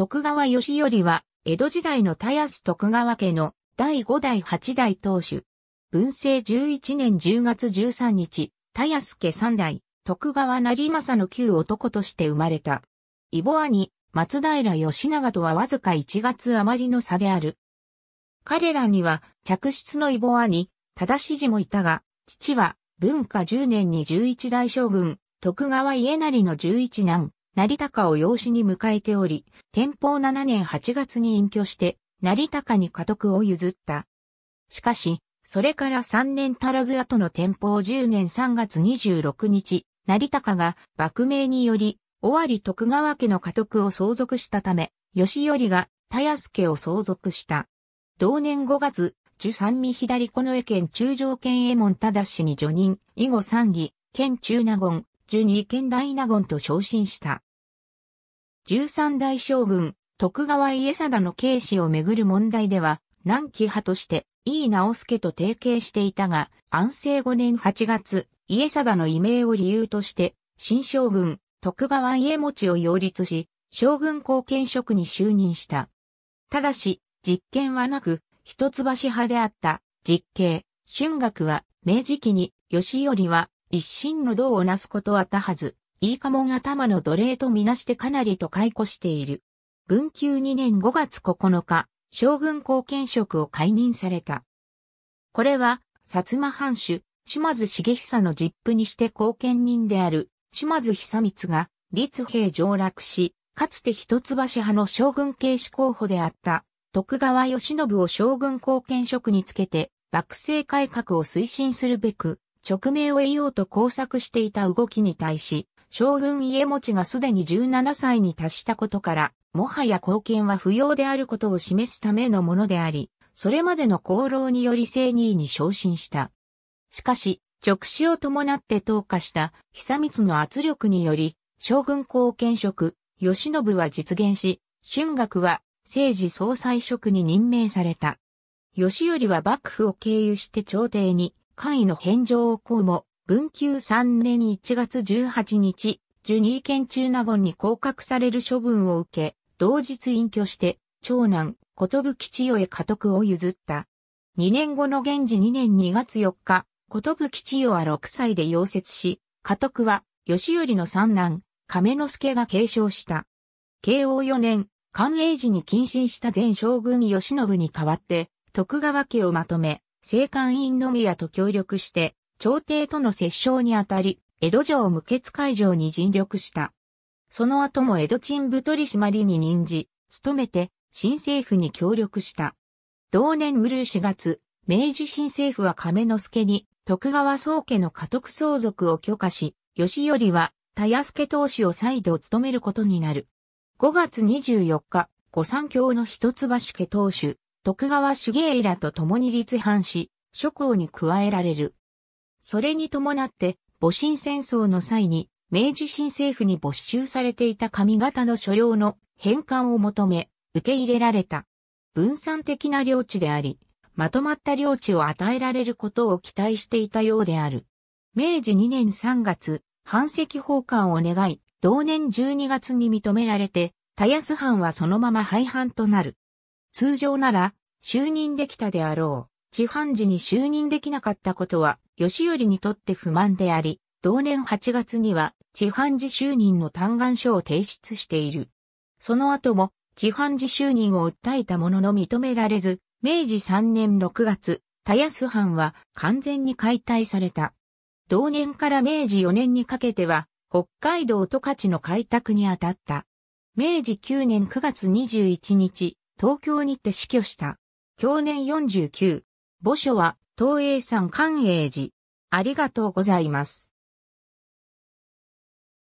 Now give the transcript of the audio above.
徳川義頼は、江戸時代の田安徳川家の第五代八代当主。文政十一年十月十三日、田安家三代、徳川成政の旧男として生まれた。イボ兄、松平義長とはわずか一月余りの差である。彼らには、嫡出のイボ兄、忠氏もいたが、父は、文化十年に十一代将軍、徳川家成の十一男、成高を養子に迎えており、天保7年8月に隠居して、成高に家督を譲った。しかし、それから3年足らず後の天保10年3月26日、成高が幕名により、尾張徳川家の家督を相続したため、吉頼が田安家を相続した。同年5月、十三味左近衛県中条県衛門忠氏に除任、以後三義、県中納言、12県大納言と昇進した。十三代将軍、徳川家貞の慶子をめぐる問題では、南紀派として、井伊直輔と提携していたが、安政五年八月、家貞の異名を理由として、新将軍、徳川家持を擁立し、将軍後見職に就任した。ただし、実権はなく、一橋派であった、実刑、春学は、明治期に、義頼は、一心の道をなすことはたはず、いいかもが玉の奴隷とみなしてかなりと解雇している。文久2年5月9日、将軍貢献職を解任された。これは、薩摩藩主、島津重久の実父にして貢献人である、島津久光が、立兵上落し、かつて一橋派の将軍警視候補であった、徳川義信を将軍貢献職につけて、幕政改革を推進するべく、直命を得ようと工作していた動きに対し、将軍家持ちがすでに17歳に達したことから、もはや貢献は不要であることを示すためのものであり、それまでの功労により正義に昇進した。しかし、直死を伴って投下した久光の圧力により、将軍貢献職、吉信は実現し、春学は政治総裁職に任命された。吉頼は幕府を経由して朝廷に官位の返上を公も、文久3年1月18日、ジュニー県中納言に降格される処分を受け、同日隠居して、長男、ことぶ吉代へ家督を譲った。2年後の現時2年2月4日、ことぶ吉代は6歳で溶接し、家督は、吉頼の三男、亀之助が継承した。慶応4年、寛永時に謹慎した前将軍義信に代わって、徳川家をまとめ、政官院の宮と協力して、朝廷との折衝にあたり、江戸城無血会場に尽力した。その後も江戸鎮部取締りに任じ、務めて、新政府に協力した。同年うる4月、明治新政府は亀之助に、徳川宗家の家督相続を許可し、吉頼は、田安家当主を再度務めることになる。5月24日、御三教の一橋家当主、徳川主芸らと共に立藩し、諸侯に加えられる。それに伴って、戊辰戦争の際に、明治新政府に没収されていた上方の所領の返還を求め、受け入れられた。分散的な領地であり、まとまった領地を与えられることを期待していたようである。明治2年3月、藩籍奉還を願い、同年12月に認められて、田安藩はそのまま廃藩となる。通常なら、就任できたであろう。地藩時に就任できなかったことは、吉頼にとって不満であり、同年8月には、地藩時就任の嘆願書を提出している。その後も、地藩時就任を訴えたものの認められず、明治3年6月、田安藩は完全に解体された。同年から明治4年にかけては、北海道十勝の開拓にあたった。明治9年9月21日、東京にて死去した。享年49。墓所は東映さん寛永寺。ありがとうございます。